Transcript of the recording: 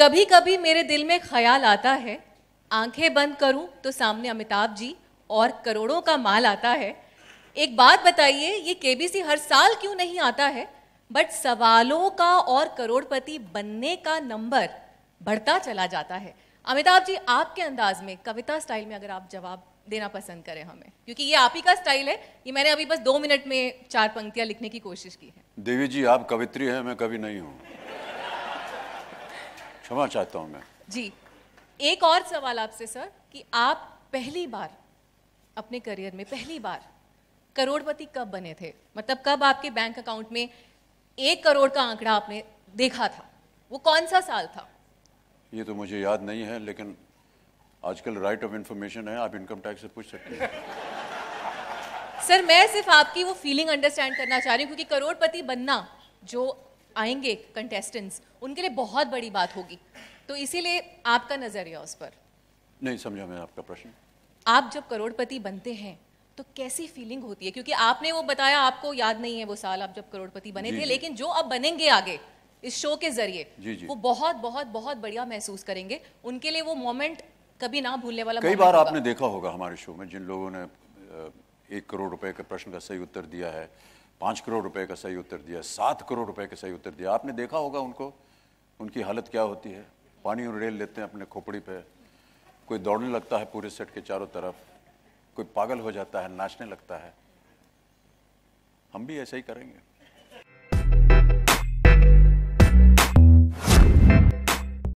कभी कभी मेरे दिल में ख्याल आता है आंखें बंद करूं तो सामने अमिताभ जी और करोड़ों का माल आता है एक बात बताइए ये केबीसी हर साल क्यों नहीं आता है बट सवालों का और करोड़पति बनने का नंबर बढ़ता चला जाता है अमिताभ जी आपके अंदाज में कविता स्टाइल में अगर आप जवाब देना पसंद करें हमें क्योंकि ये आप ही का स्टाइल है ये मैंने अभी बस दो मिनट में चार पंक्तियां लिखने की कोशिश की है देवी जी आप कवित्री हैं मैं कभी नहीं हूँ क्षमा चाहता हूं मैं जी एक और सवाल आपसे सर कि आप पहली बार अपने करियर में पहली बार करोड़पति कब बने थे मतलब कब आपके बैंक अकाउंट में एक करोड़ का आंकड़ा आपने देखा था वो कौन सा साल था ये तो मुझे याद नहीं है लेकिन आजकल राइट ऑफ इंफॉर्मेशन है आप इनकम टैक्स से पूछ सकते हैं सर मैं सिर्फ आपकी वो फीलिंग अंडरस्टैंड करना चाह रही हूँ क्योंकि करोड़पति बनना जो आएंगे कंटेस्टेंट्स उनके लिए बहुत बड़ी बात होगी तो इसीलिए आपका नज़रिया उस पर नहीं समझा मैं आपका प्रश्न आप जब करोड़पति बनते हैं तो कैसी फीलिंग होती है क्योंकि आपने वो बताया आपको याद नहीं है वो साल आप जब करोड़पति बने थे लेकिन जो अब बनेंगे आगे इस शो के जरिए वो बहुत बहुत बहुत बढ़िया महसूस करेंगे उनके लिए वो मोमेंट कभी ना भूलने वाला कई बार आपने देखा होगा हमारे शो में जिन लोगों ने एक करोड़ रुपए के प्रश्न का सही उत्तर दिया है पाँच करोड़ रुपए का सही उत्तर दिया सात करोड़ रुपए का सही उत्तर दिया आपने देखा होगा उनको उनकी हालत क्या होती है पानी और रेल लेते हैं अपने खोपड़ी पे कोई दौड़ने लगता है पूरे सेट के चारों तरफ कोई पागल हो जाता है नाचने लगता है हम भी ऐसा ही करेंगे